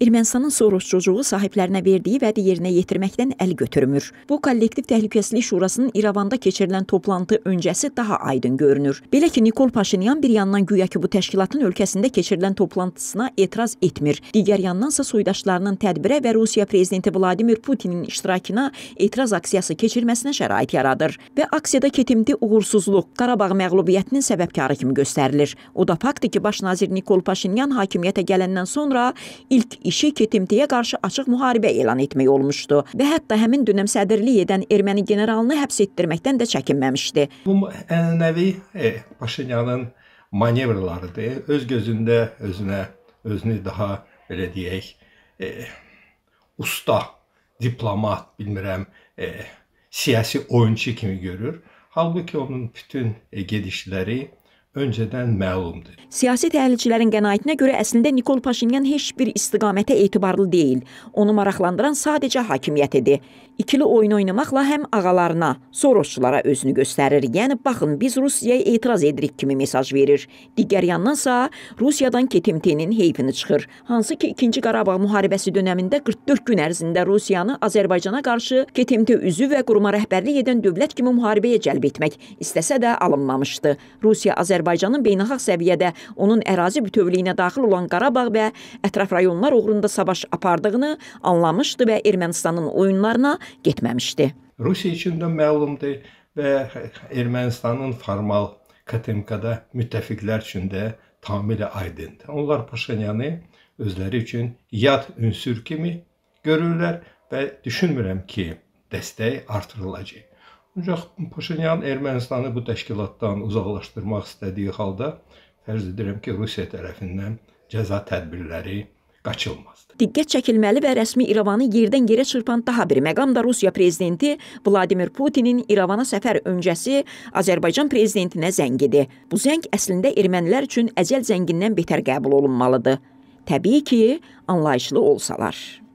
Ermənistanın soruşuculuğu sahiblərinə verdiyi vədi yerinə yetirməkdən əl götürmür. Bu, Kollektiv Təhlükəsizlik Şurasının İrəvanda keçirilən toplantı öncəsi daha aydın görünür. Belə ki, Nikol Paşinyan bir yandan güya ki, bu təşkilatın ölkəsində keçirilən toplantısına etiraz etmir. Digər yandansa soydaşlarının tədbirə və Rusiya Prezidenti Vladimir Putinin iştirakına etiraz aksiyası keçirməsinə şərait yaradır və aksiyada ketimli uğursuzluq Qarabağ məğlubiyyətinin səbəbkarı kimi göstərilir. O da faktdır ki, baş nazir Nikol Paşinyan hakimiyyətə gələndən sonra ilk işi ki, Timtiyə qarşı açıq müharibə elan etmək olmuşdu və hətta həmin dönəm sədrlik edən erməni generalını həbs etdirməkdən də çəkinməmişdi. Bu ənənəvi e, Paşinyanın manevrlarıdır. Öz gözündə özünə özünü daha belə deyək, e, usta diplomat, bilmirəm, e, siyasi oyunçu kimi görür. Halbuki onun bütün e, gedişləri öncədən məlumdur. Siyasi təhlilçilərin qənaətinə görə əslində Nikol Paşinyan heç bir istiqamətə etibarlı deyil. Onu maraqlandıran sadəcə hakimiyyətidir. İkili oyun oynamaqla həm ağalarına, Sorosçulara özünü göstərir. Yəni baxın biz Rusiyaya etiraz edirik kimi mesaj verir. Digər yandansa Rusiyadan KTMT-nin heyfini çıxır. Hansı ki 2-ci Qarabağ müharibəsi dövründə 44 gün ərzində Rusiyanı Azərbaycana qarşı KTMT üzvü və quruma rəhbərlik edən dövlət kimi müharibəyə cəlb etmək istəsə də alınmamışdı. Rusiya Azərbaycan Azərbaycanın beynəlxalq səviyyədə onun ərazi bütövlüyünə daxil olan Qarabağ və ətraf rayonlar uğrunda savaş apardığını anlamışdı və Ermənistanın oyunlarına getməmişdi. Rusiya üçün də məlumdur və Ermənistanın formal KTMK-da müttəfiqlər üçün də tamamilə aydındır. Onlar Paşinyanı özləri üçün yad ünsür kimi görürlər və düşünmürəm ki, dəstək artırılacaq. Ancaq Paşinyan Ermənistanı bu təşkilatdan uzaqlaşdırmaq istədiyi halda fərz edirəm ki, Rusiya tərəfindən cəza tədbirləri qaçılmazdı. Diqqət çəkilməli və rəsmi İrəvanı yerdən yerə çırpan daha bir məqam da Rusiya prezidenti Vladimir Putinin İrəvana səfər öncəsi Azərbaycan prezidentinə zəng idi. Bu zəng əslində ermənilər üçün əcəl zəngindən betər qəbul olunmalıdır. Təbii ki, anlayışlı olsalar.